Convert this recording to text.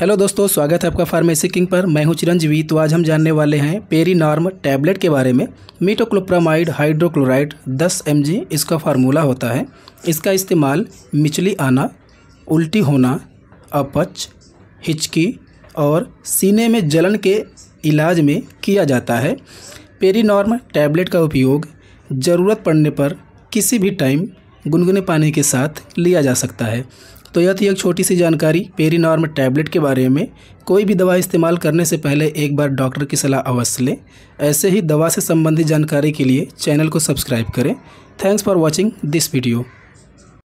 hello दोस्तों स्वागत है आपका फार्मेसी किंग पर मैं हूं चिरंजीवी तो आज हम जानने वाले हैं पेरी नॉर्म टैबलेट के बारे में मीटोक्लोप्रामाइड हाइड्रोक्लोराइड 10 एम इसका फार्मूला होता है इसका इस्तेमाल मिचली आना उल्टी होना अपच हिचकी और सीने में जलन के इलाज में किया जाता है पेरी नॉर्म टैबलेट का उपयोग ज़रूरत पड़ने पर किसी भी टाइम गुनगुने पानी के साथ लिया जा सकता है तो यह थी एक छोटी सी जानकारी पेरीनॉर्म टैबलेट के बारे में कोई भी दवा इस्तेमाल करने से पहले एक बार डॉक्टर की सलाह अवश्य लें ऐसे ही दवा से संबंधित जानकारी के लिए चैनल को सब्सक्राइब करें thanks for watching this video